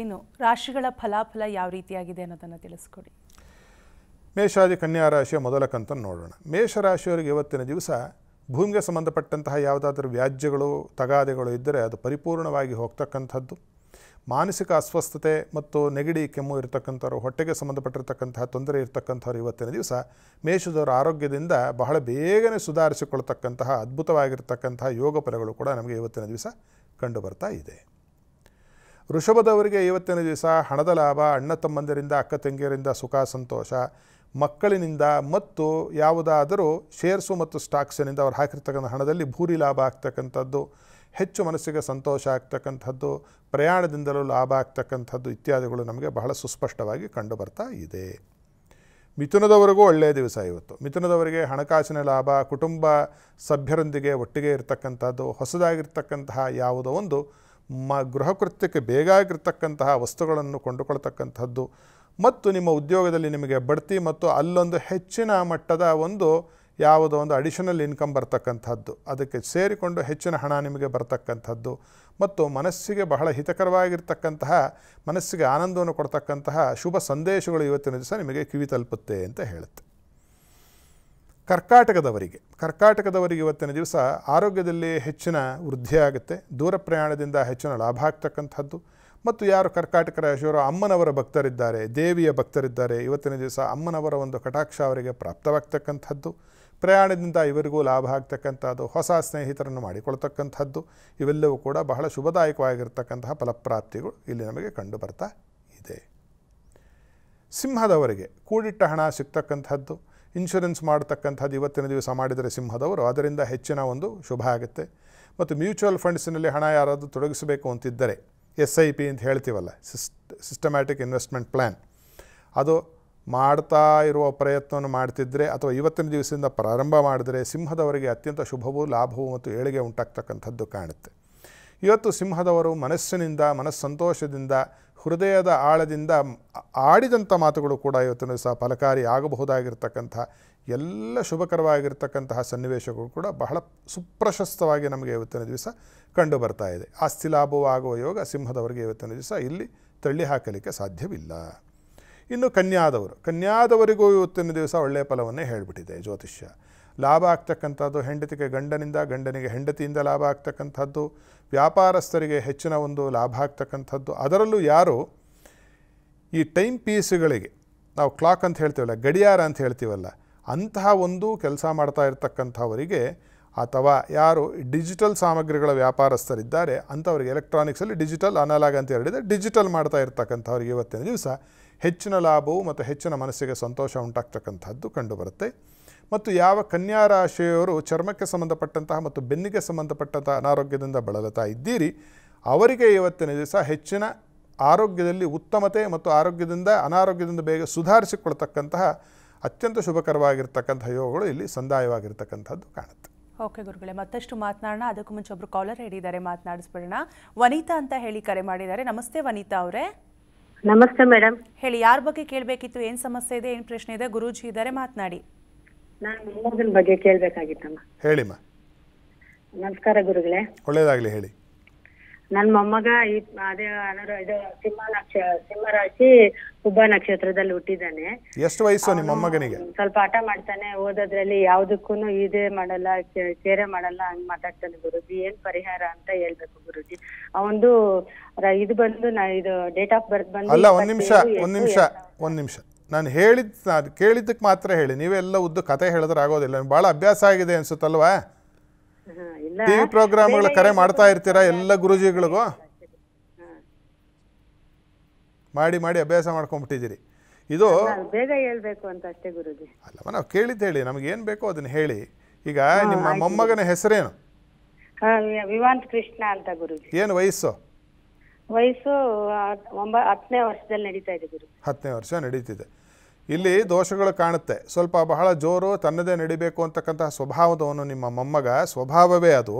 ಏನು ರಾಶಿಗಳ ಫಲಾಫಲ ಯಾವ ರೀತಿಯಾಗಿದೆ ಅನ್ನೋದನ್ನು ತಿಳಿಸ್ಕೊಡಿ ಮೇಷಾದಿ ಕನ್ಯಾ ರಾಶಿಯ ಮೊದಲ ಕಂತನ್ನು ನೋಡೋಣ ಮೇಷರಾಶಿಯವರಿಗೆ ಇವತ್ತಿನ ದಿವಸ ಭೂಮಿಗೆ ಸಂಬಂಧಪಟ್ಟಂತಹ ಯಾವುದಾದ್ರೂ ವ್ಯಾಜ್ಯಗಳು ತಗಾದೆಗಳು ಇದ್ದರೆ ಅದು ಪರಿಪೂರ್ಣವಾಗಿ ಹೋಗ್ತಕ್ಕಂಥದ್ದು ಮಾನಸಿಕ ಅಸ್ವಸ್ಥತೆ ಮತ್ತು ನೆಗಡಿ ಕೆಮ್ಮು ಇರತಕ್ಕಂಥವ್ರು ಹೊಟ್ಟೆಗೆ ಸಂಬಂಧಪಟ್ಟಿರ್ತಕ್ಕಂತಹ ತೊಂದರೆ ಇರತಕ್ಕಂಥವ್ರು ಇವತ್ತಿನ ದಿವಸ ಮೇಷದವರ ಆರೋಗ್ಯದಿಂದ ಬಹಳ ಬೇಗನೆ ಸುಧಾರಿಸಿಕೊಳ್ತಕ್ಕಂತಹ ಅದ್ಭುತವಾಗಿರ್ತಕ್ಕಂತಹ ಯೋಗ ಫಲಗಳು ಕೂಡ ನಮಗೆ ಇವತ್ತಿನ ದಿವಸ ಕಂಡುಬರ್ತಾ ಇದೆ ವೃಷಭದವರಿಗೆ ಇವತ್ತಿನ ದಿವಸ ಹಣದ ಲಾಭ ಅಣ್ಣ ತಮ್ಮಂದಿರಿಂದ ಅಕ್ಕ ತಂಗಿಯರಿಂದ ಸುಖ ಸಂತೋಷ ಮಕ್ಕಳಿನಿಂದ ಮತ್ತು ಯಾವುದಾದರೂ ಶೇರ್ಸು ಮತ್ತು ಸ್ಟಾಕ್ಸಿನಿಂದ ಅವ್ರು ಹಾಕಿರ್ತಕ್ಕಂಥ ಹಣದಲ್ಲಿ ಭೂರಿ ಲಾಭ ಆಗ್ತಕ್ಕಂಥದ್ದು ಹೆಚ್ಚು ಮನಸ್ಸಿಗೆ ಸಂತೋಷ ಆಗ್ತಕ್ಕಂಥದ್ದು ಪ್ರಯಾಣದಿಂದಲೂ ಲಾಭ ಆಗ್ತಕ್ಕಂಥದ್ದು ಇತ್ಯಾದಿಗಳು ನಮಗೆ ಬಹಳ ಸುಸ್ಪಷ್ಟವಾಗಿ ಕಂಡು ಬರ್ತಾ ಇದೆ ಮಿಥುನದವರೆಗೂ ಒಳ್ಳೆಯ ದಿವಸ ಇವತ್ತು ಮಿಥುನದವರಿಗೆ ಹಣಕಾಸಿನ ಲಾಭ ಕುಟುಂಬ ಸಭ್ಯರೊಂದಿಗೆ ಒಟ್ಟಿಗೆ ಇರತಕ್ಕಂಥದ್ದು ಹೊಸದಾಗಿರ್ತಕ್ಕಂತಹ ಯಾವುದೋ ಒಂದು ಮ ಗೃಹಕೃತ್ಯಕ್ಕೆ ಆಗಿರ್ತಕ್ಕಂತಹ ವಸ್ತುಗಳನ್ನು ಕೊಂಡುಕೊಳ್ತಕ್ಕಂಥದ್ದು ಮತ್ತು ನಿಮ್ಮ ಉದ್ಯೋಗದಲ್ಲಿ ನಿಮಗೆ ಬಡ್ತಿ ಮತ್ತು ಅಲ್ಲೊಂದು ಹೆಚ್ಚಿನ ಮಟ್ಟದ ಒಂದು ಯಾವುದೋ ಒಂದು ಅಡಿಷನಲ್ ಇನ್ಕಮ್ ಬರ್ತಕ್ಕಂಥದ್ದು ಅದಕ್ಕೆ ಸೇರಿಕೊಂಡು ಹೆಚ್ಚಿನ ಹಣ ನಿಮಗೆ ಬರ್ತಕ್ಕಂಥದ್ದು ಮತ್ತು ಮನಸ್ಸಿಗೆ ಬಹಳ ಹಿತಕರವಾಗಿರ್ತಕ್ಕಂತಹ ಮನಸ್ಸಿಗೆ ಆನಂದವನ್ನು ಕೊಡ್ತಕ್ಕಂತಹ ಶುಭ ಸಂದೇಶಗಳು ಇವತ್ತಿನ ದಿವಸ ನಿಮಗೆ ಕಿವಿ ತಲುಪುತ್ತೆ ಅಂತ ಹೇಳುತ್ತೆ ಕರ್ಕಾಟಕದವರಿಗೆ ಕರ್ಕಾಟಕದವರಿಗೆ ಇವತ್ತಿನ ದಿವಸ ಆರೋಗ್ಯದಲ್ಲಿ ಹೆಚ್ಚಿನ ವೃದ್ಧಿಯಾಗುತ್ತೆ ದೂರ ಪ್ರಯಾಣದಿಂದ ಹೆಚ್ಚಿನ ಲಾಭ ಆಗ್ತಕ್ಕಂಥದ್ದು ಮತ್ತು ಯಾರು ಕರ್ಕಾಟಕ ರಾಶಿಯವರು ಅಮ್ಮನವರ ಭಕ್ತರಿದ್ದಾರೆ ದೇವಿಯ ಭಕ್ತರಿದ್ದಾರೆ ಇವತ್ತಿನ ದಿವಸ ಅಮ್ಮನವರ ಒಂದು ಕಟಾಕ್ಷ ಅವರಿಗೆ ಪ್ರಾಪ್ತವಾಗ್ತಕ್ಕಂಥದ್ದು ಪ್ರಯಾಣದಿಂದ ಇವರಿಗೂ ಲಾಭ ಆಗ್ತಕ್ಕಂಥದ್ದು ಹೊಸ ಸ್ನೇಹಿತರನ್ನು ಮಾಡಿಕೊಳ್ತಕ್ಕಂಥದ್ದು ಇವೆಲ್ಲವೂ ಕೂಡ ಬಹಳ ಶುಭದಾಯಕವಾಗಿರ್ತಕ್ಕಂತಹ ಫಲಪ್ರಾಪ್ತಿಗಳು ಇಲ್ಲಿ ನಮಗೆ ಕಂಡು ಬರ್ತಾ ಇದೆ ಸಿಂಹದವರಿಗೆ ಕೂಡಿಟ್ಟ ಹಣ ಸಿಗ್ತಕ್ಕಂಥದ್ದು ಇನ್ಶೂರೆನ್ಸ್ ಮಾಡತಕ್ಕಂಥದ್ದು ಇವತ್ತಿನ ದಿವಸ ಮಾಡಿದರೆ ಸಿಂಹದವರು ಅದರಿಂದ ಹೆಚ್ಚಿನ ಒಂದು ಶುಭ ಆಗುತ್ತೆ ಮತ್ತು ಮ್ಯೂಚುವಲ್ ಫಂಡ್ಸಿನಲ್ಲಿ ಹಣ ಯಾರಾದರೂ ತೊಡಗಿಸಬೇಕು ಅಂತಿದ್ದರೆ ಎಸ್ ಐ ಪಿ ಅಂತ ಹೇಳ್ತೀವಲ್ಲ ಸಿಸ್ಟ್ ಸಿಸ್ಟಮ್ಯಾಟಿಕ್ ಇನ್ವೆಸ್ಟ್ಮೆಂಟ್ ಪ್ಲ್ಯಾನ್ ಅದು ಮಾಡ್ತಾ ಇರುವ ಪ್ರಯತ್ನವನ್ನು ಮಾಡ್ತಿದ್ದರೆ ಅಥವಾ ಇವತ್ತಿನ ದಿವಸದಿಂದ ಪ್ರಾರಂಭ ಮಾಡಿದರೆ ಸಿಂಹದವರಿಗೆ ಅತ್ಯಂತ ಶುಭವೂ ಲಾಭವೂ ಮತ್ತು ಏಳಿಗೆ ಉಂಟಾಗ್ತಕ್ಕಂಥದ್ದು ಕಾಣುತ್ತೆ ಇವತ್ತು ಸಿಂಹದವರು ಮನಸ್ಸಿನಿಂದ ಮನಸ್ಸಂತೋಷದಿಂದ ಹೃದಯದ ಆಳದಿಂದ ಆಡಿದಂಥ ಮಾತುಗಳು ಕೂಡ ಇವತ್ತಿನ ದಿವಸ ಫಲಕಾರಿ ಆಗಬಹುದಾಗಿರ್ತಕ್ಕಂಥ ಎಲ್ಲ ಶುಭಕರವಾಗಿರ್ತಕ್ಕಂತಹ ಸನ್ನಿವೇಶಗಳು ಕೂಡ ಬಹಳ ಸುಪ್ರಶಸ್ತವಾಗಿ ನಮಗೆ ಇವತ್ತಿನ ದಿವಸ ಕಂಡು ಬರ್ತಾ ಇದೆ ಆಸ್ತಿ ಲಾಭವಾಗುವ ಯೋಗ ಸಿಂಹದವರಿಗೆ ಇವತ್ತಿನ ದಿವಸ ಇಲ್ಲಿ ತಳ್ಳಿ ಹಾಕಲಿಕ್ಕೆ ಸಾಧ್ಯವಿಲ್ಲ ಇನ್ನು ಕನ್ಯಾದವರು ಕನ್ಯಾದವರಿಗೂ ಇವತ್ತಿನ ದಿವಸ ಒಳ್ಳೆಯ ಫಲವನ್ನೇ ಹೇಳಿಬಿಟ್ಟಿದೆ ಜ್ಯೋತಿಷ್ಯ ಲಾಭ ಆಗ್ತಕ್ಕಂಥದ್ದು ಹೆಂಡತಿಗೆ ಗಂಡನಿಂದ ಗಂಡನಿಗೆ ಹೆಂಡತಿಯಿಂದ ಲಾಭ ಆಗ್ತಕ್ಕಂಥದ್ದು ವ್ಯಾಪಾರಸ್ಥರಿಗೆ ಹೆಚ್ಚಿನ ಒಂದು ಲಾಭ ಆಗ್ತಕ್ಕಂಥದ್ದು ಅದರಲ್ಲೂ ಯಾರು ಈ ಟೈಮ್ ಪೀಸ್ಗಳಿಗೆ ನಾವು ಕ್ಲಾಕ್ ಅಂತ ಹೇಳ್ತೀವಲ್ಲ ಗಡಿಯಾರ ಅಂತ ಹೇಳ್ತೀವಲ್ಲ ಅಂತಹ ಒಂದು ಕೆಲಸ ಮಾಡ್ತಾ ಇರ್ತಕ್ಕಂಥವರಿಗೆ ಅಥವಾ ಯಾರು ಡಿಜಿಟಲ್ ಸಾಮಗ್ರಿಗಳ ವ್ಯಾಪಾರಸ್ಥರಿದ್ದಾರೆ ಅಂಥವ್ರಿಗೆ ಎಲೆಕ್ಟ್ರಾನಿಕ್ಸಲ್ಲಿ ಡಿಜಿಟಲ್ ಅನಲಾಗ್ ಅಂತ ಹೇಳಿದರೆ ಡಿಜಿಟಲ್ ಮಾಡ್ತಾ ಇರ್ತಕ್ಕಂಥವ್ರಿಗೆ ಇವತ್ತಿನ ದಿವಸ ಹೆಚ್ಚಿನ ಲಾಭವು ಮತ್ತು ಹೆಚ್ಚಿನ ಮನಸ್ಸಿಗೆ ಸಂತೋಷ ಉಂಟಾಗ್ತಕ್ಕಂಥದ್ದು ಕಂಡುಬರುತ್ತೆ ಮತ್ತು ಯಾವ ಕನ್ಯಾ ರಾಶಿಯವರು ಚರ್ಮಕ್ಕೆ ಸಂಬಂಧಪಟ್ಟಂತಹ ಮತ್ತು ಬೆನ್ನಿಗೆ ಸಂಬಂಧಪಟ್ಟಂತಹ ಅನಾರೋಗ್ಯದಿಂದ ಬಳಲುತ್ತಾ ಇದ್ದೀರಿ ಅವರಿಗೆ ಇವತ್ತಿನ ದಿವಸ ಹೆಚ್ಚಿನ ಆರೋಗ್ಯದಲ್ಲಿ ಉತ್ತಮತೆ ಮತ್ತು ಆರೋಗ್ಯದಿಂದ ಅನಾರೋಗ್ಯದಿಂದ ಬೇಗ ಸುಧಾರಿಸಿಕೊಳ್ತಕ್ಕಂತಹ ಅತ್ಯಂತ ಶುಭಕರವಾಗಿರ್ತಕ್ಕಂತಹ ಯೋಗಗಳು ಇಲ್ಲಿ ಸಂದಾಯವಾಗಿರ್ತಕ್ಕಂಥದ್ದು ಕಾಣುತ್ತೆ ಓಕೆ ಗುರುಗಳೇ ಮತ್ತಷ್ಟು ಮಾತನಾಡೋಣ ಅದಕ್ಕೂ ಮುಂಚೆ ಒಬ್ಬರು ಕಾಲರ್ ಹೇಳಿದ್ದಾರೆ ಮಾತನಾಡಿಸ್ಬಿಡೋಣ ವನಿತಾ ಅಂತ ಹೇಳಿ ಕರೆ ಮಾಡಿದ್ದಾರೆ ನಮಸ್ತೆ ವನಿತಾ ಅವರೇ ನಮಸ್ತೆ ಮೇಡಮ್ ಹೇಳಿ ಯಾರ ಬಗ್ಗೆ ಕೇಳಬೇಕಿತ್ತು ಏನು ಸಮಸ್ಯೆ ಇದೆ ಏನು ಪ್ರಶ್ನೆ ಇದೆ ಗುರುಜಿ ಇದಾರೆ ಮಾತನಾಡಿ ನಾನು ಬಗ್ಗೆ ಕೇಳ್ಬೇಕಾಗಿತ್ತಮ್ಮ ನಮಸ್ಕಾರ ಗುರುಗಳೇ ಒಳ್ಳೇದಾಗ್ಲಿ ಹೇಳಿ ನನ್ನ ಮೊಮ್ಮಗ ಈ ಅದೇ ಇದು ಸಿಂಹ ರಾಶಿ ನಕ್ಷತ್ರದಲ್ಲಿ ಹುಟ್ಟಿದ್ದಾನೆ ಎಷ್ಟು ವಯಸ್ಸು ನಿಮ್ಮ ಮೊಮ್ಮಗನಿಗೆ ಸ್ವಲ್ಪ ಆಟ ಮಾಡ್ತಾನೆ ಓದೋದ್ರಲ್ಲಿ ಯಾವ್ದಕ್ಕೂ ಇದೇ ಮಾಡಲ್ಲ ಸೇರೆ ಮಾಡಲ್ಲ ಹಂಗ್ ಮಾತಾಡ್ತಾನೆ ಗುರುಜಿ ಏನ್ ಪರಿಹಾರ ಅಂತ ಹೇಳ್ಬೇಕು ಗುರುಜಿ ಅವಂದು ಇದು ಬಂದು ನಾ ಇದು ಡೇಟ್ ಆಫ್ ಬರ್ತ್ ಬಂದು ಒಂದ್ ನಿಮಿಷ ಒಂದ್ ನಿಮಿಷ ಒಂದ್ ನಿಮಿಷ ನಾನು ಹೇಳಿದ ನಾನು ಕೇಳಿದ್ದಕ್ಕೆ ಮಾತ್ರ ಹೇಳಿ ನೀವೆಲ್ಲ ಉದ್ದು ಕತೆ ಹೇಳಿದ್ರೆ ಆಗೋದಿಲ್ಲ ಭಾಳ ಅಭ್ಯಾಸ ಆಗಿದೆ ಅನ್ಸುತ್ತಲ್ವಾ ಟಿ ವಿ ಪ್ರೋಗ್ರಾಮ್ಗಳ ಕರೆ ಮಾಡ್ತಾ ಇರ್ತೀರಾ ಎಲ್ಲ ಗುರುಜಿಗಳಿಗೂ ಮಾಡಿ ಮಾಡಿ ಅಭ್ಯಾಸ ಮಾಡ್ಕೊಂಡ್ಬಿಟ್ಟಿದ್ದೀರಿ ಇದು ಬೇಗ ಹೇಳಬೇಕು ಅಂತ ಅಷ್ಟೇ ಗುರುಜಿ ಅಲ್ಲಮ್ಮ ನಾವು ಕೇಳಿದ್ದು ಹೇಳಿ ನಮ್ಗೆ ಏನು ಬೇಕೋ ಅದನ್ನ ಹೇಳಿ ಈಗ ನಿಮ್ಮ ಮೊಮ್ಮಗನ ಹೆಸರೇನು ವಿವಾಂತ್ ಕೃಷ್ಣ ಅಂತ ಗುರುಜಿ ಏನು ವಯಸ್ಸು ವಯಸ್ಸು ಹತ್ತನೇ ವರ್ಷದಲ್ಲಿ ನಡೀತಾ ಇದೆ ಗುರು ಹತ್ತನೇ ವರ್ಷ ನಡೀತಿದೆ ಇಲ್ಲಿ ದೋಷಗಳು ಕಾಣುತ್ತೆ ಸ್ವಲ್ಪ ಬಹಳ ಜೋರು ತನ್ನದೇ ನಡಿಬೇಕು ಅಂತಕ್ಕಂತಹ ಸ್ವಭಾವದವನು ನಿಮ್ಮ ಮೊಮ್ಮಗ ಸ್ವಭಾವವೇ ಅದು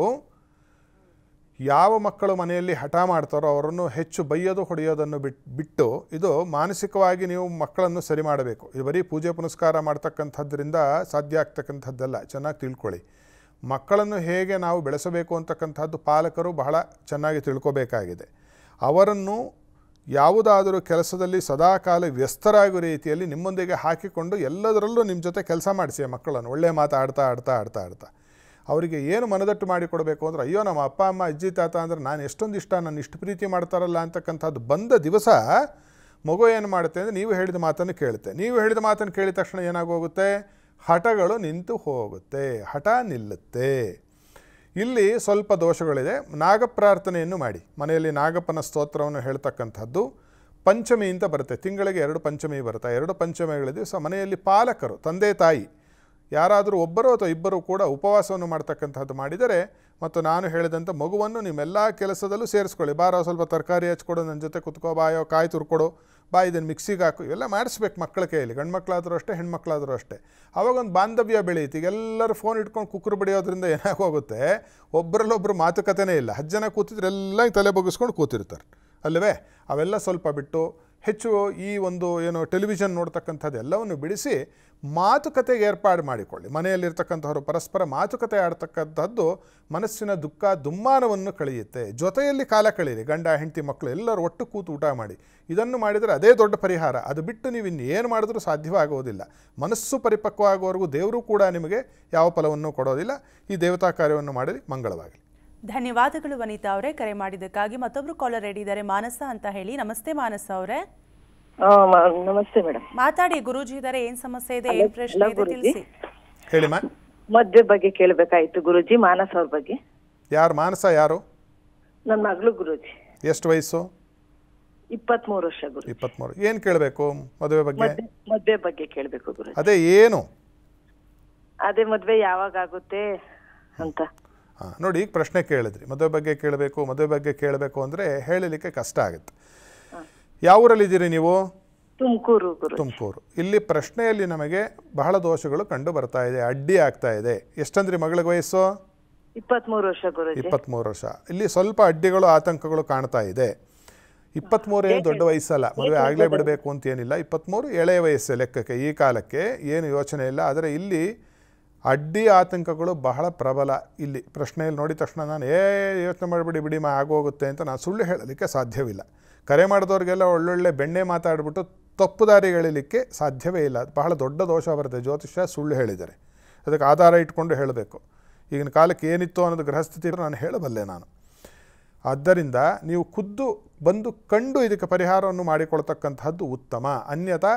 ಯಾವ ಮಕ್ಕಳು ಮನೆಯಲ್ಲಿ ಹಠ ಮಾಡ್ತಾರೋ ಅವರನ್ನು ಹೆಚ್ಚು ಬೈಯೋದು ಹೊಡೆಯೋದನ್ನು ಬಿಟ್ಟು ಇದು ಮಾನಸಿಕವಾಗಿ ನೀವು ಮಕ್ಕಳನ್ನು ಸರಿ ಮಾಡಬೇಕು ಇದು ಬರೀ ಪೂಜೆ ಪುನಸ್ಕಾರ ಮಾಡ್ತಕ್ಕಂಥದ್ದರಿಂದ ಸಾಧ್ಯ ಆಗ್ತಕ್ಕಂಥದ್ದಲ್ಲ ಚೆನ್ನಾಗಿ ತಿಳ್ಕೊಳ್ಳಿ ಮಕ್ಕಳನ್ನು ಹೇಗೆ ನಾವು ಬೆಳೆಸಬೇಕು ಅಂತಕ್ಕಂಥದ್ದು ಪಾಲಕರು ಬಹಳ ಚೆನ್ನಾಗಿ ತಿಳ್ಕೊಬೇಕಾಗಿದೆ ಅವರನ್ನು ಯಾವುದಾದರೂ ಕೆಲಸದಲ್ಲಿ ಸದಾಕಾಲ ವ್ಯಸ್ತರಾಗುವ ರೀತಿಯಲ್ಲಿ ನಿಮ್ಮೊಂದಿಗೆ ಹಾಕಿಕೊಂಡು ಎಲ್ಲದರಲ್ಲೂ ನಿಮ್ಮ ಜೊತೆ ಕೆಲಸ ಮಾಡಿಸಿ ಮಕ್ಕಳನ್ನು ಒಳ್ಳೆ ಮಾತಾಡ್ತಾ ಆಡ್ತಾ ಆಡ್ತಾ ಆಡ್ತಾ ಆಡ್ತಾ ಅವರಿಗೆ ಏನು ಮನದಟ್ಟು ಮಾಡಿಕೊಡಬೇಕು ಅಂದರೆ ಅಯ್ಯೋ ನಮ್ಮ ಅಪ್ಪ ಅಮ್ಮ ಅಜ್ಜಿ ತಾತ ಅಂದರೆ ನಾನು ಎಷ್ಟೊಂದು ಇಷ್ಟ ನಾನು ಇಷ್ಟು ಪ್ರೀತಿ ಮಾಡ್ತಾರಲ್ಲ ಅಂತಕ್ಕಂಥದ್ದು ಬಂದ ದಿವಸ ಮಗು ಏನು ಮಾಡುತ್ತೆ ಅಂದರೆ ನೀವು ಹೇಳಿದ ಮಾತನ್ನು ಕೇಳುತ್ತೆ ನೀವು ಹೇಳಿದ ಮಾತನ್ನು ಕೇಳಿದ ತಕ್ಷಣ ಏನಾಗೋಗುತ್ತೆ ಹಠಗಳು ನಿಂತು ಹೋಗುತ್ತೆ ಹಠ ನಿಲ್ಲುತ್ತೆ ಇಲ್ಲಿ ಸ್ವಲ್ಪ ದೋಷಗಳಿದೆ ನಾಗಪ್ರಾರ್ಥನೆಯನ್ನು ಮಾಡಿ ಮನೆಯಲ್ಲಿ ನಾಗಪ್ಪನ ಸ್ತೋತ್ರವನ್ನು ಹೇಳ್ತಕ್ಕಂಥದ್ದು ಪಂಚಮಿ ಅಂತ ಬರುತ್ತೆ ತಿಂಗಳಿಗೆ ಎರಡು ಪಂಚಮಿ ಬರುತ್ತೆ ಎರಡು ಪಂಚಮಿಗಳ ದಿವಸ ಮನೆಯಲ್ಲಿ ಪಾಲಕರು ತಂದೆ ತಾಯಿ ಯಾರಾದರೂ ಒಬ್ಬರು ಅಥವಾ ಇಬ್ಬರು ಕೂಡ ಉಪವಾಸವನ್ನು ಮಾಡ್ತಕ್ಕಂಥದ್ದು ಮಾಡಿದರೆ ಮತ್ತು ನಾನು ಹೇಳಿದಂಥ ಮಗುವನ್ನು ನಿಮ್ಮೆಲ್ಲ ಕೆಲಸದಲ್ಲೂ ಸೇರಿಸ್ಕೊಳ್ಳಿ ಬಾರೋ ಸ್ವಲ್ಪ ತರಕಾರಿ ಹಚ್ಕೊಡು ನನ್ನ ಜೊತೆ ಕುತ್ಕೋ ಬಾಯೋ ಕಾಯಿ ತುರ್ಕೊಡು ಬಾ ಇದನ್ನು ಮಿಕ್ಸಿಗೆ ಹಾಕು ಎಲ್ಲ ಮಾಡಿಸ್ಬೇಕು ಮಕ್ಕಳ ಕೈಯಲ್ಲಿ ಗಂಡ್ಮಕ್ಳಾದರೂ ಅಷ್ಟೇ ಹೆಣ್ಮಕ್ಳಾದರೂ ಅಷ್ಟೇ ಒಂದು ಬಾಂಧವ್ಯ ಬೆಳೆಯುತ್ತೆ ಈಗ ಎಲ್ಲರೂ ಫೋನ್ ಇಟ್ಕೊಂಡು ಕುಕ್ಕರು ಬಡಿಯೋದ್ರಿಂದ ಏನಾಗೋಗುತ್ತೆ ಒಬ್ಬರಲ್ಲೊಬ್ಬರು ಮಾತುಕತೆನೇ ಇಲ್ಲ ಹತ್ತು ಜನ ಕೂತಿದ್ರೆ ಎಲ್ಲ ತಲೆ ಬಗ್ಗಿಸ್ಕೊಂಡು ಕೂತಿರ್ತಾರೆ ಅಲ್ಲವೇ ಅವೆಲ್ಲ ಸ್ವಲ್ಪ ಬಿಟ್ಟು ಹೆಚ್ಚು ಈ ಒಂದು ಏನು ಟೆಲಿವಿಷನ್ ನೋಡ್ತಕ್ಕಂಥದ್ದು ಎಲ್ಲವನ್ನು ಬಿಡಿಸಿ ಮಾತುಕತೆಗೆ ಏರ್ಪಾಡು ಮಾಡಿಕೊಳ್ಳಿ ಮನೆಯಲ್ಲಿರ್ತಕ್ಕಂಥವರು ಪರಸ್ಪರ ಮಾತುಕತೆ ಆಡ್ತಕ್ಕಂಥದ್ದು ಮನಸ್ಸಿನ ದುಃಖ ದುಮ್ಮಾನವನ್ನು ಕಳೆಯುತ್ತೆ ಜೊತೆಯಲ್ಲಿ ಕಾಲ ಕಳೀಲಿ ಗಂಡ ಹೆಂಡತಿ ಮಕ್ಕಳು ಎಲ್ಲರೂ ಒಟ್ಟು ಕೂತು ಊಟ ಮಾಡಿ ಇದನ್ನು ಮಾಡಿದರೆ ಅದೇ ದೊಡ್ಡ ಪರಿಹಾರ ಅದು ಬಿಟ್ಟು ನೀವು ಏನು ಮಾಡಿದ್ರೂ ಸಾಧ್ಯವಾಗುವುದಿಲ್ಲ ಮನಸ್ಸು ಪರಿಪಕ್ವ ಆಗೋವರೆಗೂ ದೇವರು ಕೂಡ ನಿಮಗೆ ಯಾವ ಫಲವನ್ನು ಕೊಡೋದಿಲ್ಲ ಈ ದೇವತಾ ಕಾರ್ಯವನ್ನು ಮಾಡಿರಿ ಮಂಗಳವಾಗಲಿ ಧನ್ಯವಾದಗಳು ವನಿತಾ ಅವರೇ ಕರೆ ಮಾಡಿದ್ದಕ್ಕಾಗಿ ಮತ್ತೊಬ್ರು ಕಾಲರ್ ರೆಡಿ ಇದ್ದಾರೆ ಮಾನಸ ಅಂತ ಹೇಳಿ ನಮಸ್ತೆ ಮಾನಸ ಅವರೇ ನಮಸ್ತೆ ಮೇಡಮ್ ಮಾತಾಡಿ ಗುರುಜಿ ಇದ್ದಾರೆ ಏನ್ ಸಮಸ್ಯೆ ಇದೆ ಏನ್ ಪ್ರಶ್ನೆ ಇದೆ ತಿಳಿಸಿ ಹೇಳಿ ಮಾ ಮದ್ವೆ ಬಗ್ಗೆ ಕೇಳಬೇಕಾಯ್ತು ಗುರುಜಿ ಮಾನಸ ಅವ್ರ ಬಗ್ಗೆ ಯಾರು ಮಾನಸ ಯಾರು ನನ್ನ ಮಗಳು ಗುರುಜಿ ಎಷ್ಟು ವಯಸ್ಸು ಇಪ್ಪತ್ಮೂರು ವರ್ಷ ಗುರು ಇಪ್ಪತ್ಮೂರು ಏನ್ ಕೇಳಬೇಕು ಮದುವೆ ಬಗ್ಗೆ ಮದ್ವೆ ಬಗ್ಗೆ ಕೇಳಬೇಕು ಗುರು ಅದೇ ಏನು ಅದೇ ಮದ್ವೆ ಯಾವಾಗ ಆಗುತ್ತೆ ಅಂತ ನೋಡಿ ಈಗ ಪ್ರಶ್ನೆ ಕೇಳಿದ್ರಿ ಮದುವೆ ಬಗ್ಗೆ ಕೇಳಬೇಕು ಮದುವೆ ಬಗ್ಗೆ ಕೇಳಬೇಕು ಅಂದ್ರೆ ಹೇಳಲಿಕ್ಕೆ ಕಷ್ಟ ಆಗುತ್ತೆ ಯಾವ ಊರಲ್ಲಿ ಇದ್ದೀರಿ ನೀವು ತುಮಕೂರು ತುಮಕೂರು ಇಲ್ಲಿ ಪ್ರಶ್ನೆಯಲ್ಲಿ ನಮಗೆ ಬಹಳ ದೋಷಗಳು ಕಂಡು ಬರ್ತಾ ಇದೆ ಅಡ್ಡಿ ಆಗ್ತಾ ಇದೆ ಎಷ್ಟಂದ್ರಿ ಮಗಳಿಗೆ ವಯಸ್ಸು ಇಪ್ಪತ್ಮೂರು ವರ್ಷ ಇಪ್ಪತ್ಮೂರು ವರ್ಷ ಇಲ್ಲಿ ಸ್ವಲ್ಪ ಅಡ್ಡಿಗಳು ಆತಂಕಗಳು ಕಾಣ್ತಾ ಇದೆ ಇಪ್ಪತ್ತ್ಮೂರು ಏನು ದೊಡ್ಡ ವಯಸ್ಸಲ್ಲ ಮದುವೆ ಆಗಲೇ ಬಿಡಬೇಕು ಅಂತ ಏನಿಲ್ಲ ಇಪ್ಪತ್ಮೂರು ಎಳೆಯ ವಯಸ್ಸು ಲೆಕ್ಕಕ್ಕೆ ಈ ಕಾಲಕ್ಕೆ ಏನು ಯೋಚನೆ ಇಲ್ಲ ಆದರೆ ಇಲ್ಲಿ ಅಡ್ಡಿ ಆತಂಕಗಳು ಬಹಳ ಪ್ರಬಲ ಇಲ್ಲಿ ಪ್ರಶ್ನೆಯಲ್ಲಿ ನೋಡಿದ ತಕ್ಷಣ ನಾನು ಏ ಯೋಚನೆ ಮಾಡಿಬಿಡಿ ಬಿಡಿ ಮಾ ಆಗೋಗುತ್ತೆ ಅಂತ ನಾನು ಸುಳ್ಳು ಹೇಳಲಿಕ್ಕೆ ಸಾಧ್ಯವಿಲ್ಲ ಕರೆ ಮಾಡಿದವ್ರಿಗೆಲ್ಲ ಒಳ್ಳೊಳ್ಳೆ ಬೆಣ್ಣೆ ಮಾತಾಡಿಬಿಟ್ಟು ತಪ್ಪು ದಾರಿಗಳಿಲಿಕ್ಕೆ ಸಾಧ್ಯವೇ ಇಲ್ಲ ಬಹಳ ದೊಡ್ಡ ದೋಷ ಬರುತ್ತೆ ಜ್ಯೋತಿಷ್ಯ ಸುಳ್ಳು ಹೇಳಿದರೆ ಅದಕ್ಕೆ ಆಧಾರ ಇಟ್ಕೊಂಡು ಹೇಳಬೇಕು ಈಗಿನ ಕಾಲಕ್ಕೆ ಏನಿತ್ತು ಅನ್ನೋದು ಗೃಹಸ್ಥಿತಿ ನಾನು ಹೇಳಬಲ್ಲೆ ನಾನು ಆದ್ದರಿಂದ ನೀವು ಖುದ್ದು ಬಂದು ಕಂಡು ಇದಕ್ಕೆ ಪರಿಹಾರವನ್ನು ಮಾಡಿಕೊಳ್ತಕ್ಕಂತಹದ್ದು ಉತ್ತಮ ಅನ್ಯತಾ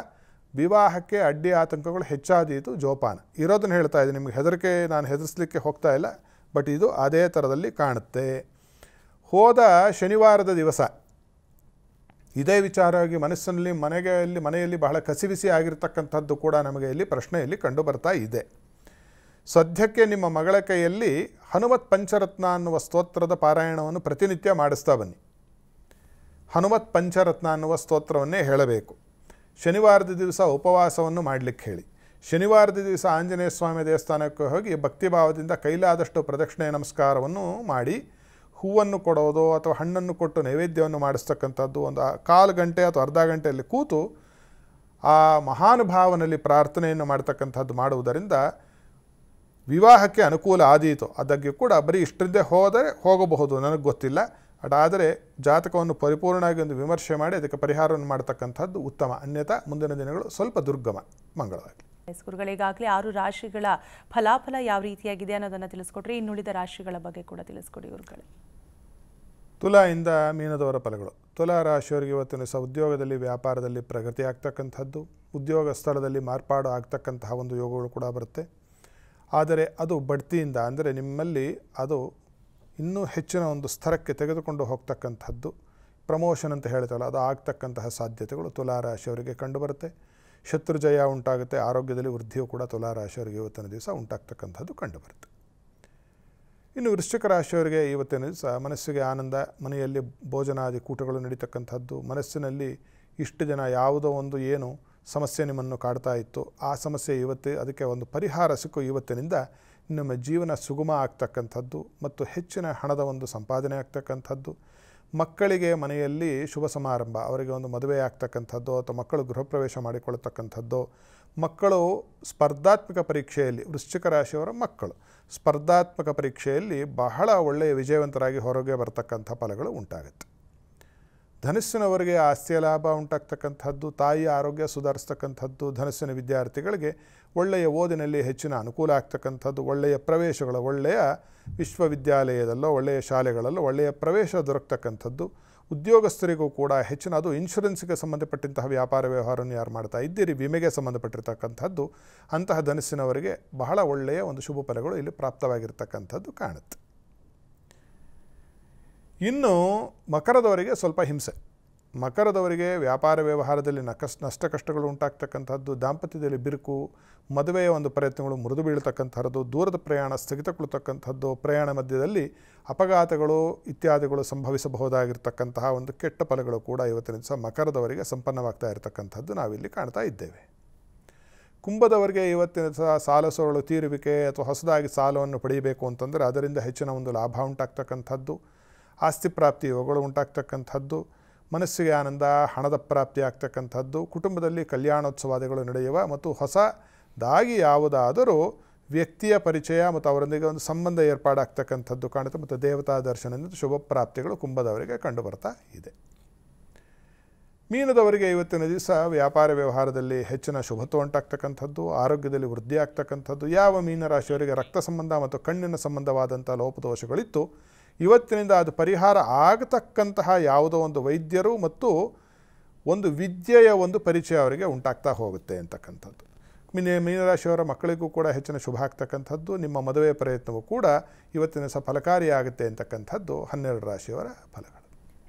ವಿವಾಹಕ್ಕೆ ಅಡ್ಡಿ ಆತಂಕಗಳು ಹೆಚ್ಚಾದೀತು ಜೋಪಾನ ಇರೋದನ್ನು ಹೇಳ್ತಾ ಇದೆ ನಿಮಗೆ ಹೆದರಿಕೆ ನಾನು ಹೆದರಿಸಲಿಕ್ಕೆ ಹೋಗ್ತಾ ಇಲ್ಲ ಬಟ್ ಇದು ಅದೇ ಥರದಲ್ಲಿ ಕಾಣುತ್ತೆ ಹೋದ ಶನಿವಾರದ ದಿವಸ ಇದೇ ವಿಚಾರವಾಗಿ ಮನಸ್ಸಿನಲ್ಲಿ ಮನೆಗೆಯಲ್ಲಿ ಮನೆಯಲ್ಲಿ ಬಹಳ ಕಸಿವಿಸಿ ಆಗಿರತಕ್ಕಂಥದ್ದು ಕೂಡ ನಮಗೆ ಇಲ್ಲಿ ಪ್ರಶ್ನೆಯಲ್ಲಿ ಕಂಡು ಬರ್ತಾ ಇದೆ ಸದ್ಯಕ್ಕೆ ನಿಮ್ಮ ಮಗಳ ಕೈಯಲ್ಲಿ ಹನುಮತ್ ಪಂಚರತ್ನ ಅನ್ನುವ ಸ್ತೋತ್ರದ ಪಾರಾಯಣವನ್ನು ಪ್ರತಿನಿತ್ಯ ಮಾಡಿಸ್ತಾ ಬನ್ನಿ ಹನುಮತ್ ಪಂಚರತ್ನ ಅನ್ನುವ ಸ್ತೋತ್ರವನ್ನೇ ಹೇಳಬೇಕು ಶನಿವಾರದ ದಿವಸ ಉಪವಾಸವನ್ನು ಮಾಡಲಿಕ್ಕೆ ಹೇಳಿ ಶನಿವಾರದ ದಿವಸ ಆಂಜನೇಯ ಸ್ವಾಮಿ ದೇವಸ್ಥಾನಕ್ಕೆ ಹೋಗಿ ಭಕ್ತಿಭಾವದಿಂದ ಕೈಲಾದಷ್ಟು ಪ್ರದಕ್ಷಿಣೆ ನಮಸ್ಕಾರವನ್ನು ಮಾಡಿ ಹೂವನ್ನು ಕೊಡೋದು ಅಥವಾ ಹಣ್ಣನ್ನು ಕೊಟ್ಟು ನೈವೇದ್ಯವನ್ನು ಮಾಡಿಸ್ತಕ್ಕಂಥದ್ದು ಒಂದು ಕಾಲು ಗಂಟೆ ಅಥವಾ ಅರ್ಧ ಗಂಟೆಯಲ್ಲಿ ಕೂತು ಆ ಮಹಾನುಭಾವನಲ್ಲಿ ಪ್ರಾರ್ಥನೆಯನ್ನು ಮಾಡ್ತಕ್ಕಂಥದ್ದು ಮಾಡುವುದರಿಂದ ವಿವಾಹಕ್ಕೆ ಅನುಕೂಲ ಆದೀತು ಅದಕ್ಕೆ ಕೂಡ ಬರೀ ಇಷ್ಟರಿಂದೇ ಹೋದರೆ ಹೋಗಬಹುದು ನನಗೆ ಗೊತ್ತಿಲ್ಲ ಆದರೆ ಜಾತಕವನ್ನು ಪರಿಪೂರ್ಣವಾಗಿ ಒಂದು ವಿಮರ್ಶೆ ಮಾಡಿ ಅದಕ್ಕೆ ಪರಿಹಾರವನ್ನು ಮಾಡತಕ್ಕಂಥದ್ದು ಉತ್ತಮ ಅನ್ಯತಾ ಮುಂದಿನ ದಿನಗಳು ಸ್ವಲ್ಪ ದುರ್ಗಮ ಮಂಗಳವಾಗಿ ಈಗಾಗಲೇ ಆರು ರಾಶಿಗಳ ಫಲಾಫಲ ಯಾವ ರೀತಿಯಾಗಿದೆ ಅನ್ನೋದನ್ನು ತಿಳಿಸ್ಕೊಟ್ರೆ ಇನ್ನುಳಿದ ರಾಶಿಗಳ ಬಗ್ಗೆ ಕೂಡ ತಿಳಿಸ್ಕೊಡಿ ತುಲಾ ತುಲಾಯಿಂದ ಮೀನದವರ ಫಲಗಳು ತುಲಾ ರಾಶಿಯವರಿಗೆ ಇವತ್ತಿನ ಸಹ ಉದ್ಯೋಗದಲ್ಲಿ ವ್ಯಾಪಾರದಲ್ಲಿ ಪ್ರಗತಿ ಆಗ್ತಕ್ಕಂಥದ್ದು ಉದ್ಯೋಗ ಸ್ಥಳದಲ್ಲಿ ಮಾರ್ಪಾಡು ಆಗ್ತಕ್ಕಂತಹ ಒಂದು ಯೋಗಗಳು ಕೂಡ ಬರುತ್ತೆ ಆದರೆ ಅದು ಬಡ್ತಿಯಿಂದ ಅಂದರೆ ನಿಮ್ಮಲ್ಲಿ ಅದು ಇನ್ನೂ ಹೆಚ್ಚಿನ ಒಂದು ಸ್ತರಕ್ಕೆ ತೆಗೆದುಕೊಂಡು ಹೋಗ್ತಕ್ಕಂಥದ್ದು ಪ್ರಮೋಷನ್ ಅಂತ ಹೇಳ್ತಾರಲ್ಲ ಅದು ಆಗ್ತಕ್ಕಂತಹ ಸಾಧ್ಯತೆಗಳು ತುಲಾರಾಶಿಯವರಿಗೆ ಕಂಡುಬರುತ್ತೆ ಶತ್ರುಜಯ ಉಂಟಾಗುತ್ತೆ ಆರೋಗ್ಯದಲ್ಲಿ ವೃದ್ಧಿಯು ಕೂಡ ತುಲಾರಾಶಿಯವರಿಗೆ ಇವತ್ತಿನ ದಿವಸ ಉಂಟಾಗ್ತಕ್ಕಂಥದ್ದು ಕಂಡುಬರುತ್ತೆ ಇನ್ನು ವೃಶ್ಚಿಕ ರಾಶಿಯವರಿಗೆ ಇವತ್ತಿನ ದಿವಸ ಮನಸ್ಸಿಗೆ ಆನಂದ ಮನೆಯಲ್ಲಿ ಭೋಜನಾದಿ ಕೂಟಗಳು ನಡೀತಕ್ಕಂಥದ್ದು ಮನಸ್ಸಿನಲ್ಲಿ ಇಷ್ಟು ಜನ ಯಾವುದೋ ಒಂದು ಏನು ಸಮಸ್ಯೆ ನಿಮ್ಮನ್ನು ಕಾಡ್ತಾ ಇತ್ತು ಆ ಸಮಸ್ಯೆ ಇವತ್ತು ಅದಕ್ಕೆ ಒಂದು ಪರಿಹಾರ ಸಿಕ್ಕು ಇವತ್ತಿನಿಂದ ನಿಮ್ಮ ಜೀವನ ಸುಗಮ ಆಗ್ತಕ್ಕಂಥದ್ದು ಮತ್ತು ಹೆಚ್ಚಿನ ಹಣದ ಒಂದು ಸಂಪಾದನೆ ಆಗ್ತಕ್ಕಂಥದ್ದು ಮಕ್ಕಳಿಗೆ ಮನೆಯಲ್ಲಿ ಶುಭ ಸಮಾರಂಭ ಅವರಿಗೆ ಒಂದು ಮದುವೆ ಆಗ್ತಕ್ಕಂಥದ್ದು ಅಥವಾ ಮಕ್ಕಳು ಪ್ರವೇಶ ಮಾಡಿಕೊಳ್ಳತಕ್ಕಂಥದ್ದು ಮಕ್ಕಳು ಸ್ಪರ್ಧಾತ್ಮಕ ಪರೀಕ್ಷೆಯಲ್ಲಿ ವೃಶ್ಚಿಕ ರಾಶಿಯವರ ಮಕ್ಕಳು ಸ್ಪರ್ಧಾತ್ಮಕ ಪರೀಕ್ಷೆಯಲ್ಲಿ ಬಹಳ ಒಳ್ಳೆಯ ವಿಜಯವಂತರಾಗಿ ಹೊರಗೆ ಬರತಕ್ಕಂಥ ಫಲಗಳು ಉಂಟಾಗುತ್ತೆ ಧನಸ್ಸಿನವರಿಗೆ ಆಸ್ತಿಯ ಲಾಭ ಉಂಟಾಗ್ತಕ್ಕಂಥದ್ದು ತಾಯಿಯ ಆರೋಗ್ಯ ಸುಧಾರಿಸ್ತಕ್ಕಂಥದ್ದು ಧನಸ್ಸಿನ ವಿದ್ಯಾರ್ಥಿಗಳಿಗೆ ಒಳ್ಳೆಯ ಓದಿನಲ್ಲಿ ಹೆಚ್ಚಿನ ಅನುಕೂಲ ಆಗ್ತಕ್ಕಂಥದ್ದು ಒಳ್ಳೆಯ ಪ್ರವೇಶಗಳು ಒಳ್ಳೆಯ ವಿಶ್ವವಿದ್ಯಾಲಯದಲ್ಲೋ ಒಳ್ಳೆಯ ಶಾಲೆಗಳಲ್ಲೋ ಒಳ್ಳೆಯ ಪ್ರವೇಶ ದೊರಕ್ತಕ್ಕಂಥದ್ದು ಉದ್ಯೋಗಸ್ಥರಿಗೂ ಕೂಡ ಹೆಚ್ಚಿನ ಅದು ಇನ್ಶೂರೆನ್ಸ್ಗೆ ಸಂಬಂಧಪಟ್ಟಂತಹ ವ್ಯಾಪಾರ ವ್ಯವಹಾರವನ್ನು ಯಾರು ಮಾಡ್ತಾ ಇದ್ದೀರಿ ವಿಮೆಗೆ ಸಂಬಂಧಪಟ್ಟಿರ್ತಕ್ಕಂಥದ್ದು ಅಂತಹ ಧನಸ್ಸಿನವರಿಗೆ ಬಹಳ ಒಳ್ಳೆಯ ಒಂದು ಶುಭ ಫಲಗಳು ಇಲ್ಲಿ ಪ್ರಾಪ್ತವಾಗಿರ್ತಕ್ಕಂಥದ್ದು ಕಾಣುತ್ತೆ ಇನ್ನು ಮಕರದವರಿಗೆ ಸ್ವಲ್ಪ ಹಿಂಸೆ ಮಕರದವರಿಗೆ ವ್ಯಾಪಾರ ವ್ಯವಹಾರದಲ್ಲಿ ನಕಸ್ ನಷ್ಟ ಕಷ್ಟಗಳು ಉಂಟಾಗ್ತಕ್ಕಂಥದ್ದು ದಾಂಪತ್ಯದಲ್ಲಿ ಬಿರುಕು ಮದುವೆಯ ಒಂದು ಪ್ರಯತ್ನಗಳು ಮೃದು ಬೀಳ್ತಕ್ಕಂಥದ್ದು ದೂರದ ಪ್ರಯಾಣ ಸ್ಥಗಿತಗೊಳ್ತಕ್ಕಂಥದ್ದು ಪ್ರಯಾಣ ಮಧ್ಯದಲ್ಲಿ ಅಪಘಾತಗಳು ಇತ್ಯಾದಿಗಳು ಸಂಭವಿಸಬಹುದಾಗಿರ್ತಕ್ಕಂತಹ ಒಂದು ಕೆಟ್ಟ ಫಲಗಳು ಕೂಡ ಇವತ್ತಿನ ದಿವಸ ಮಕರದವರಿಗೆ ಸಂಪನ್ನವಾಗ್ತಾ ಇರತಕ್ಕಂಥದ್ದು ನಾವಿಲ್ಲಿ ಕಾಣ್ತಾ ಇದ್ದೇವೆ ಕುಂಭದವರಿಗೆ ಇವತ್ತಿನ ಸಹ ಸಾಲ ಸೋಳು ತೀರುವಿಕೆ ಅಥವಾ ಹೊಸದಾಗಿ ಸಾಲವನ್ನು ಪಡೆಯಬೇಕು ಅಂತಂದರೆ ಅದರಿಂದ ಹೆಚ್ಚಿನ ಒಂದು ಲಾಭ ಉಂಟಾಗ್ತಕ್ಕಂಥದ್ದು ಆಸ್ತಿ ಪ್ರಾಪ್ತಿ ಯೋಗಗಳು ಉಂಟಾಗ್ತಕ್ಕಂಥದ್ದು ಮನಸ್ಸಿಗೆ ಆನಂದ ಹಣದ ಪ್ರಾಪ್ತಿ ಆಗ್ತಕ್ಕಂಥದ್ದು ಕುಟುಂಬದಲ್ಲಿ ಕಲ್ಯಾಣೋತ್ಸವಾದಿಗಳು ನಡೆಯುವ ಮತ್ತು ಹೊಸದಾಗಿ ಯಾವುದಾದರೂ ವ್ಯಕ್ತಿಯ ಪರಿಚಯ ಮತ್ತು ಅವರೊಂದಿಗೆ ಒಂದು ಸಂಬಂಧ ಏರ್ಪಾಡಾಗ್ತಕ್ಕಂಥದ್ದು ಕಾಣುತ್ತೆ ಮತ್ತು ದೇವತಾ ದರ್ಶನದಿಂದ ಶುಭ ಪ್ರಾಪ್ತಿಗಳು ಕುಂಭದವರಿಗೆ ಕಂಡುಬರ್ತಾ ಇದೆ ಮೀನದವರಿಗೆ ಇವತ್ತಿನ ದಿವಸ ವ್ಯಾಪಾರ ವ್ಯವಹಾರದಲ್ಲಿ ಹೆಚ್ಚಿನ ಶುಭತ್ವ ಉಂಟಾಗ್ತಕ್ಕಂಥದ್ದು ಆರೋಗ್ಯದಲ್ಲಿ ವೃದ್ಧಿ ಆಗ್ತಕ್ಕಂಥದ್ದು ಯಾವ ಮೀನರಾಶಿಯವರಿಗೆ ರಕ್ತ ಸಂಬಂಧ ಮತ್ತು ಕಣ್ಣಿನ ಸಂಬಂಧವಾದಂಥ ಲೋಪದೋಷಗಳಿತ್ತು ಇವತ್ತಿನಿಂದ ಅದು ಪರಿಹಾರ ಆಗತಕ್ಕಂತಹ ಯಾವುದೋ ಒಂದು ವೈದ್ಯರು ಮತ್ತು ಒಂದು ವಿದ್ಯೆಯ ಒಂದು ಪರಿಚಯ ಅವರಿಗೆ ಉಂಟಾಗ್ತಾ ಹೋಗುತ್ತೆ ಅಂತಕ್ಕಂಥದ್ದು ಮೀನ ಮೀನರಾಶಿಯವರ ಮಕ್ಕಳಿಗೂ ಕೂಡ ಹೆಚ್ಚಿನ ಶುಭ ಆಗ್ತಕ್ಕಂಥದ್ದು ನಿಮ್ಮ ಮದುವೆ ಪ್ರಯತ್ನವೂ ಕೂಡ ಇವತ್ತಿನ ಸಹ ಫಲಕಾರಿಯಾಗುತ್ತೆ ಅಂತಕ್ಕಂಥದ್ದು ಹನ್ನೆರಡು ರಾಶಿಯವರ ಫಲಗಳು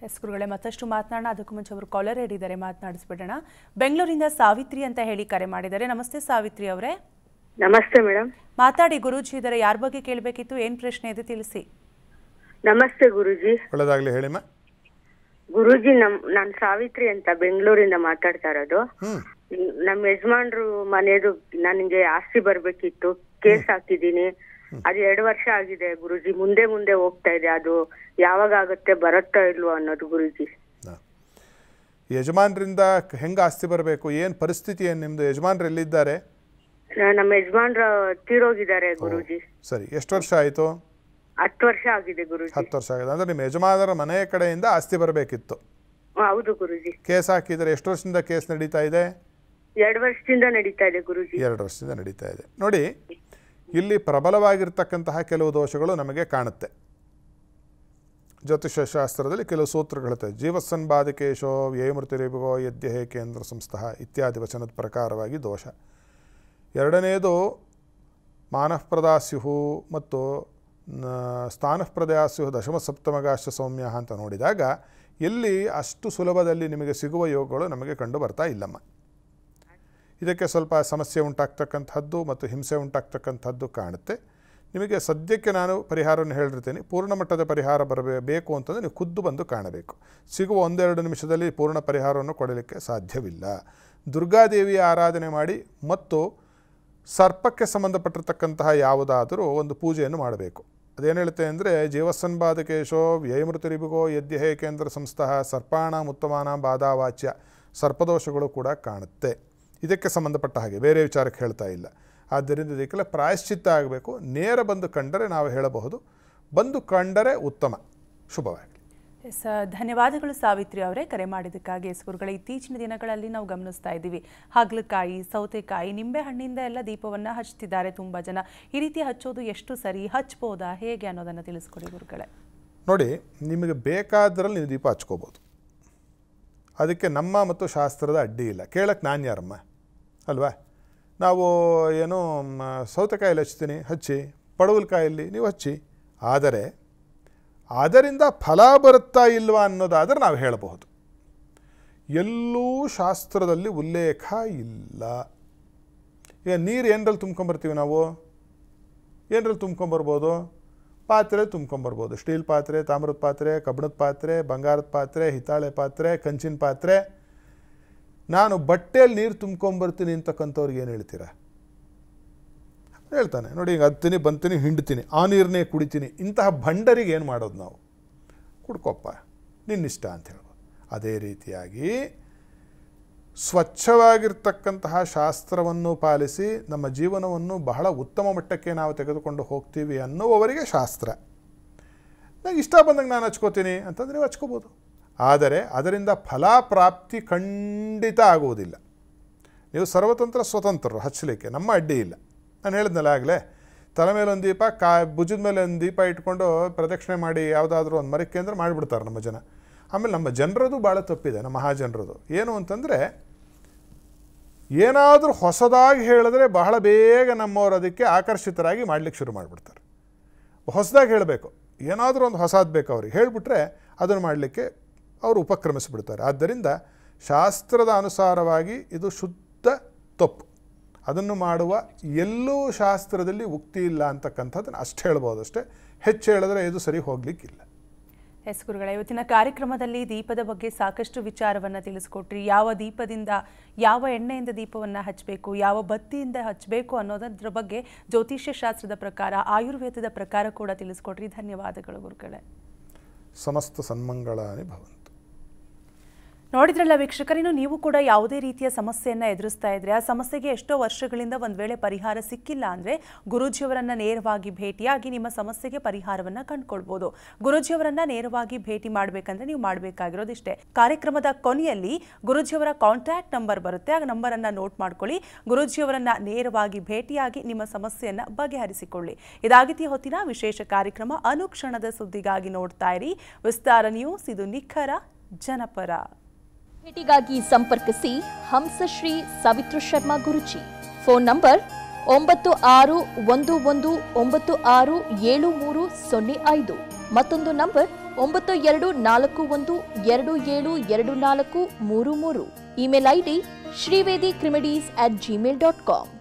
ಎಸ್ ಗುರುಗಳೇ ಮತ್ತಷ್ಟು ಮಾತನಾಡೋಣ ಅದಕ್ಕೂ ಮುಂಚೆ ಅವರು ಕಾಲರ್ ಹೇಳಿದ್ದಾರೆ ಮಾತನಾಡಿಸ್ಬಿಡೋಣ ಬೆಂಗಳೂರಿಂದ ಸಾವಿತ್ರಿ ಅಂತ ಹೇಳಿ ಕರೆ ಮಾಡಿದ್ದಾರೆ ನಮಸ್ತೆ ಸಾವಿತ್ರಿ ಅವರೇ ನಮಸ್ತೆ ಮೇಡಮ್ ಮಾತಾಡಿ ಗುರುಜಿ ಇದರ ಯಾರ ಬಗ್ಗೆ ಕೇಳಬೇಕಿತ್ತು ಏನು ಪ್ರಶ್ನೆ ಇದೆ ತಿಳಿಸಿ ನಮಸ್ತೆ ಗುರುಜಿ ಒಳ್ಳೇದಾಗ್ಲಿ ಹೇಳಿ ಗುರುಜಿ ನಮ್ ನಾನ್ ಸಾವಿತ್ರಿ ಅಂತ ಬೆಂಗಳೂರಿಂದ ಮಾತಾಡ್ತಾ ಇರೋದು ನಮ್ಮ ನಮ್ ಯಜಮಾನ್ರು ಮನೆದು ನನಗೆ ಆಸ್ತಿ ಬರ್ಬೇಕಿತ್ತು ಕೇಸ್ ಹಾಕಿದೀನಿ ಅದು ಎರಡು ವರ್ಷ ಆಗಿದೆ ಗುರುಜಿ ಮುಂದೆ ಮುಂದೆ ಹೋಗ್ತಾ ಇದೆ ಅದು ಯಾವಾಗ ಆಗುತ್ತೆ ಬರುತ್ತಾ ಇಲ್ವೋ ಅನ್ನೋದು ಗುರುಜಿ ಯಜಮಾನ್ರಿಂದ ಹೆಂಗ ಆಸ್ತಿ ಬರಬೇಕು ಏನ್ ಪರಿಸ್ಥಿತಿ ಏನ್ ನಿಮ್ದು ಯಜಮಾನ್ರು ಎಲ್ಲಿದ್ದಾರೆ ನಮ್ಮ ಯಜಮಾನ್ರ ತೀರೋಗಿದ್ದಾರೆ ಗುರುಜಿ ಸರಿ ಎಷ್ಟು ವರ್ಷ ಆಯ್ತು ಹತ್ತು ವರ್ಷ ಆಗಿದೆ ಗುರುಜಿ ಹತ್ತು ವರ್ಷ ಆಗಿದೆ ಅಂದ್ರೆ ನಿಮ್ಮ ಯಜಮಾನರ ಮನೆಯ ಕಡೆಯಿಂದ ಆಸ್ತಿ ಬರಬೇಕಿತ್ತು ಹೌದು ಗುರುಜಿ ಕೇಸ್ ಹಾಕಿದ್ರೆ ಎಷ್ಟು ವರ್ಷದಿಂದ ಕೇಸ್ ನಡೀತಾ ಇದೆ ಎರಡು ವರ್ಷದಿಂದ ನಡೀತಾ ಇದೆ ಗುರುಜಿ ಎರಡು ವರ್ಷದಿಂದ ನಡೀತಾ ಇದೆ ನೋಡಿ ಇಲ್ಲಿ ಪ್ರಬಲವಾಗಿರ್ತಕ್ಕಂತಹ ಕೆಲವು ದೋಷಗಳು ನಮಗೆ ಕಾಣುತ್ತೆ ಶಾಸ್ತ್ರದಲ್ಲಿ ಕೆಲವು ಜೀವಸ್ಸನ್ ಜೀವಸನ್ಬಾಧಿಕೇಶೋ ವ್ಯಯಮೃತಿರಿಭುಗೋ ಯದ್ಯ ಹೇ ಕೇಂದ್ರ ಸಂಸ್ಥಃ ಇತ್ಯಾದಿ ವಚನದ ಪ್ರಕಾರವಾಗಿ ದೋಷ ಎರಡನೆಯದು ಮಾನಃಪ್ರದಾಸ್ಯುಹು ಮತ್ತು ದಶಮ ಸಪ್ತಮಗಾಷ್ಟ ಸೌಮ್ಯ ಅಂತ ನೋಡಿದಾಗ ಎಲ್ಲಿ ಅಷ್ಟು ಸುಲಭದಲ್ಲಿ ನಿಮಗೆ ಸಿಗುವ ಯೋಗಗಳು ನಮಗೆ ಕಂಡು ಬರ್ತಾ ಇಲ್ಲಮ್ಮ ಇದಕ್ಕೆ ಸ್ವಲ್ಪ ಸಮಸ್ಯೆ ಉಂಟಾಗ್ತಕ್ಕಂಥದ್ದು ಮತ್ತು ಹಿಂಸೆ ಉಂಟಾಗ್ತಕ್ಕಂಥದ್ದು ಕಾಣುತ್ತೆ ನಿಮಗೆ ಸದ್ಯಕ್ಕೆ ನಾನು ಪರಿಹಾರವನ್ನು ಹೇಳಿರ್ತೀನಿ ಪೂರ್ಣ ಮಟ್ಟದ ಪರಿಹಾರ ಬರಬೇಕು ಅಂತಂದರೆ ನೀವು ಖುದ್ದು ಬಂದು ಕಾಣಬೇಕು ಸಿಗುವ ಒಂದೆರಡು ನಿಮಿಷದಲ್ಲಿ ಪೂರ್ಣ ಪರಿಹಾರವನ್ನು ಕೊಡಲಿಕ್ಕೆ ಸಾಧ್ಯವಿಲ್ಲ ದುರ್ಗಾದೇವಿಯ ಆರಾಧನೆ ಮಾಡಿ ಮತ್ತು ಸರ್ಪಕ್ಕೆ ಸಂಬಂಧಪಟ್ಟಿರ್ತಕ್ಕಂತಹ ಯಾವುದಾದರೂ ಒಂದು ಪೂಜೆಯನ್ನು ಮಾಡಬೇಕು ಅದೇನು ಹೇಳುತ್ತೆ ಅಂದರೆ ಬಾಧಕೇಶೋ ವ್ಯಯಮೃತರಿಬಿಗೋ ಯದ್ಯಹೇ ಕೇಂದ್ರ ಸಂಸ್ಥಃ ಸರ್ಪಾಣ ಉತ್ತಮಾನ ಬಾಧಾವಾಚ್ಯ ಸರ್ಪದೋಷಗಳು ಕೂಡ ಕಾಣುತ್ತೆ ಇದಕ್ಕೆ ಸಂಬಂಧಪಟ್ಟ ಹಾಗೆ ಬೇರೆ ವಿಚಾರಕ್ಕೆ ಹೇಳ್ತಾ ಇಲ್ಲ ಆದ್ದರಿಂದ ಇದಕ್ಕೆಲ್ಲ ಪ್ರಾಯಶ್ಚಿತ್ತ ಆಗಬೇಕು ನೇರ ಬಂದು ಕಂಡರೆ ನಾವು ಹೇಳಬಹುದು ಬಂದು ಕಂಡರೆ ಉತ್ತಮ ಶುಭವಾಗಿ ಎಸ್ ಧನ್ಯವಾದಗಳು ಸಾವಿತ್ರಿ ಅವರೇ ಕರೆ ಮಾಡಿದ್ದಕ್ಕಾಗಿ ಗುರುಗಳ ಇತ್ತೀಚಿನ ದಿನಗಳಲ್ಲಿ ನಾವು ಗಮನಿಸ್ತಾ ಇದ್ದೀವಿ ಹಾಗಲಕಾಯಿ ಸೌತೆಕಾಯಿ ನಿಂಬೆ ಹಣ್ಣಿಂದ ಎಲ್ಲ ದೀಪವನ್ನು ಹಚ್ತಿದ್ದಾರೆ ತುಂಬ ಜನ ಈ ರೀತಿ ಹಚ್ಚೋದು ಎಷ್ಟು ಸರಿ ಹಚ್ಬೋದಾ ಹೇಗೆ ಅನ್ನೋದನ್ನು ತಿಳಿಸ್ಕೊಡಿ ಗುರುಗಳೇ ನೋಡಿ ನಿಮಗೆ ಬೇಕಾದ್ರಲ್ಲಿ ನೀವು ದೀಪ ಹಚ್ಕೋಬೋದು ಅದಕ್ಕೆ ನಮ್ಮ ಮತ್ತು ಶಾಸ್ತ್ರದ ಅಡ್ಡಿ ಇಲ್ಲ ಕೇಳಕ್ಕೆ ನಾನು ಯಾರಮ್ಮ ಅಲ್ವಾ ನಾವು ಏನು ಸೌತೆಕಾಯಲ್ಲಿ ಹಚ್ತೀನಿ ಹಚ್ಚಿ ಪಡವಲ್ಕಾಯಲ್ಲಿ ನೀವು ಹಚ್ಚಿ ಆದರೆ ಆದ್ದರಿಂದ ಫಲ ಬರುತ್ತಾ ಇಲ್ವಾ ಅನ್ನೋದಾದರೆ ನಾವು ಹೇಳಬಹುದು ಎಲ್ಲೂ ಶಾಸ್ತ್ರದಲ್ಲಿ ಉಲ್ಲೇಖ ಇಲ್ಲ ಈಗ ನೀರು ಏನರಲ್ಲಿ ತುಂಬ್ಕೊಂಬರ್ತೀವಿ ನಾವು ಏನರಲ್ಲಿ ತುಂಬ್ಕೊಂಬರ್ಬೋದು ಪಾತ್ರೆ ತುಂಬ್ಕೊಂಬರ್ಬೋದು ಸ್ಟೀಲ್ ಪಾತ್ರೆ ತಾಮ್ರದ ಪಾತ್ರೆ ಕಬ್ಬಣದ ಪಾತ್ರೆ ಬಂಗಾರದ ಪಾತ್ರೆ ಹಿತಾಳೆ ಪಾತ್ರೆ ಕಂಚಿನ ಪಾತ್ರೆ ನಾನು ಬಟ್ಟೆಯಲ್ಲಿ ನೀರು ತುಂಬ್ಕೊಂಬರ್ತೀನಿ ಅಂತಕ್ಕಂಥವ್ರಿಗೆ ಏನು ಹೇಳ್ತೀರಾ ಹೇಳ್ತಾನೆ ನೋಡಿ ಹಿಂಗೆ ಹತ್ತೀನಿ ಬಂತೀನಿ ಹಿಂಡ್ತೀನಿ ಆ ನೀರನ್ನೇ ಕುಡಿತೀನಿ ಇಂತಹ ಭಂಡರಿಗೆ ಏನು ಮಾಡೋದು ನಾವು ಕುಡ್ಕೊಪ್ಪ ನಿನ್ನಿಷ್ಟ ಅಂತ ಹೇಳ್ಬೋದು ಅದೇ ರೀತಿಯಾಗಿ ಸ್ವಚ್ಛವಾಗಿರ್ತಕ್ಕಂತಹ ಶಾಸ್ತ್ರವನ್ನು ಪಾಲಿಸಿ ನಮ್ಮ ಜೀವನವನ್ನು ಬಹಳ ಉತ್ತಮ ಮಟ್ಟಕ್ಕೆ ನಾವು ತೆಗೆದುಕೊಂಡು ಹೋಗ್ತೀವಿ ಅನ್ನುವವರಿಗೆ ಶಾಸ್ತ್ರ ನನಗೆ ಇಷ್ಟ ಬಂದಂಗೆ ನಾನು ಹಚ್ಕೋತೀನಿ ಅಂತಂದರೆ ನೀವು ಹಚ್ಕೋಬೋದು ಆದರೆ ಅದರಿಂದ ಫಲಾಪ್ರಾಪ್ತಿ ಖಂಡಿತ ಆಗುವುದಿಲ್ಲ ನೀವು ಸರ್ವತಂತ್ರ ಸ್ವತಂತ್ರರು ಹಚ್ಚಲಿಕ್ಕೆ ನಮ್ಮ ಅಡ್ಡಿ ಇಲ್ಲ ನಾನು ಹೇಳಿದ್ನಲ್ಲ ಆಗಲೇ ತಲೆ ಮೇಲೆ ಒಂದು ದೀಪ ಕಾ ಭುಜದ ಮೇಲೆ ಒಂದು ದೀಪ ಇಟ್ಕೊಂಡು ಪ್ರದಕ್ಷಿಣೆ ಮಾಡಿ ಯಾವುದಾದ್ರೂ ಒಂದು ಮರಕ್ಕೆ ಅಂದರೆ ಮಾಡಿಬಿಡ್ತಾರೆ ನಮ್ಮ ಜನ ಆಮೇಲೆ ನಮ್ಮ ಜನರದು ಭಾಳ ತಪ್ಪಿದೆ ನಮ್ಮ ಮಹಾಜನರದು ಏನು ಅಂತಂದರೆ ಏನಾದರೂ ಹೊಸದಾಗಿ ಹೇಳಿದ್ರೆ ಬಹಳ ಬೇಗ ನಮ್ಮವರು ಅದಕ್ಕೆ ಆಕರ್ಷಿತರಾಗಿ ಮಾಡಲಿಕ್ಕೆ ಶುರು ಮಾಡಿಬಿಡ್ತಾರೆ ಹೊಸದಾಗಿ ಹೇಳಬೇಕು ಏನಾದರೂ ಒಂದು ಹೊಸದು ಬೇಕು ಅವ್ರಿಗೆ ಹೇಳಿಬಿಟ್ರೆ ಅದನ್ನು ಮಾಡಲಿಕ್ಕೆ ಅವರು ಉಪಕ್ರಮಿಸಿಬಿಡ್ತಾರೆ ಆದ್ದರಿಂದ ಶಾಸ್ತ್ರದ ಅನುಸಾರವಾಗಿ ಇದು ಶುದ್ಧ ತಪ್ಪು ಅದನ್ನು ಮಾಡುವ ಎಲ್ಲೂ ಶಾಸ್ತ್ರದಲ್ಲಿ ಉಕ್ತಿ ಇಲ್ಲ ಅಂತಕ್ಕಂಥದ್ದನ್ನು ಅಷ್ಟು ಹೇಳ್ಬೋದು ಅಷ್ಟೇ ಹೆಚ್ಚು ಹೇಳಿದ್ರೆ ಇದು ಸರಿ ಹೋಗ್ಲಿಕ್ಕಿಲ್ಲ ಎಸ್ ಗುರುಗಳ ಇವತ್ತಿನ ಕಾರ್ಯಕ್ರಮದಲ್ಲಿ ದೀಪದ ಬಗ್ಗೆ ಸಾಕಷ್ಟು ವಿಚಾರವನ್ನು ತಿಳಿಸ್ಕೊಟ್ರಿ ಯಾವ ದೀಪದಿಂದ ಯಾವ ಎಣ್ಣೆಯಿಂದ ದೀಪವನ್ನು ಹಚ್ಚಬೇಕು ಯಾವ ಬತ್ತಿಯಿಂದ ಹಚ್ಚಬೇಕು ಅನ್ನೋದ್ರ ಬಗ್ಗೆ ಜ್ಯೋತಿಷ್ಯ ಶಾಸ್ತ್ರದ ಪ್ರಕಾರ ಆಯುರ್ವೇದದ ಪ್ರಕಾರ ಕೂಡ ತಿಳಿಸ್ಕೊಟ್ರಿ ಧನ್ಯವಾದಗಳು ಗುರುಗಳೇ ಸಮಸ್ತ ಸನ್ಮಂಗಳಾನಿ ಭವನ ನೋಡಿದ್ರಲ್ಲ ವೀಕ್ಷಕರೇನು ನೀವು ಕೂಡ ಯಾವುದೇ ರೀತಿಯ ಸಮಸ್ಯೆಯನ್ನು ಎದುರಿಸ್ತಾ ಇದ್ರೆ ಆ ಸಮಸ್ಯೆಗೆ ಎಷ್ಟೋ ವರ್ಷಗಳಿಂದ ಒಂದು ವೇಳೆ ಪರಿಹಾರ ಸಿಕ್ಕಿಲ್ಲ ಅಂದರೆ ಗುರೂಜಿಯವರನ್ನು ನೇರವಾಗಿ ಭೇಟಿಯಾಗಿ ನಿಮ್ಮ ಸಮಸ್ಯೆಗೆ ಪರಿಹಾರವನ್ನು ಕಂಡುಕೊಳ್ಬೋದು ಗುರೂಜಿಯವರನ್ನು ನೇರವಾಗಿ ಭೇಟಿ ಮಾಡಬೇಕಂದ್ರೆ ನೀವು ಮಾಡಬೇಕಾಗಿರೋದಿಷ್ಟೇ ಕಾರ್ಯಕ್ರಮದ ಕೊನೆಯಲ್ಲಿ ಗುರೂಜಿಯವರ ಕಾಂಟ್ಯಾಕ್ಟ್ ನಂಬರ್ ಬರುತ್ತೆ ಆ ನಂಬರನ್ನು ನೋಟ್ ಮಾಡ್ಕೊಳ್ಳಿ ಗುರೂಜಿಯವರನ್ನು ನೇರವಾಗಿ ಭೇಟಿಯಾಗಿ ನಿಮ್ಮ ಸಮಸ್ಯೆಯನ್ನ ಬಗೆಹರಿಸಿಕೊಳ್ಳಿ ಇದಾಗಿತಿ ಹೊತ್ತಿನ ವಿಶೇಷ ಕಾರ್ಯಕ್ರಮ ಅನುಕ್ಷಣದ ಸುದ್ದಿಗಾಗಿ ನೋಡ್ತಾ ಇರಿ ವಿಸ್ತಾರ ನ್ಯೂಸ್ ಇದು ನಿಖರ ಜನಪರ ಭೇಟಿಗಾಗಿ ಸಂಪರ್ಕಿಸಿ ಹಂಸಶ್ರೀ ಸವಿತ್ರ ಶರ್ಮಾ ಗುರುಜಿ ಫೋನ್ ನಂಬರ್ ಒಂಬತ್ತು ಆರು ಒಂದು ಒಂದು ಒಂಬತ್ತು ಆರು ಏಳು ಮೂರು ಸೊನ್ನೆ ಐದು ಮತ್ತೊಂದು ನಂಬರ್ ಒಂಬತ್ತು ಎರಡು ನಾಲ್ಕು ಒಂದು ಎರಡು ಏಳು ಎರಡು ನಾಲ್ಕು ಮೂರು ಮೂರು ಇಮೇಲ್ ಐಡಿ ಶ್ರೀವೇದಿ ಕ್ರಿಮಿಡೀಸ್ ಅಟ್ ಜಿಮೇಲ್ ಡಾಟ್ ಕಾಮ್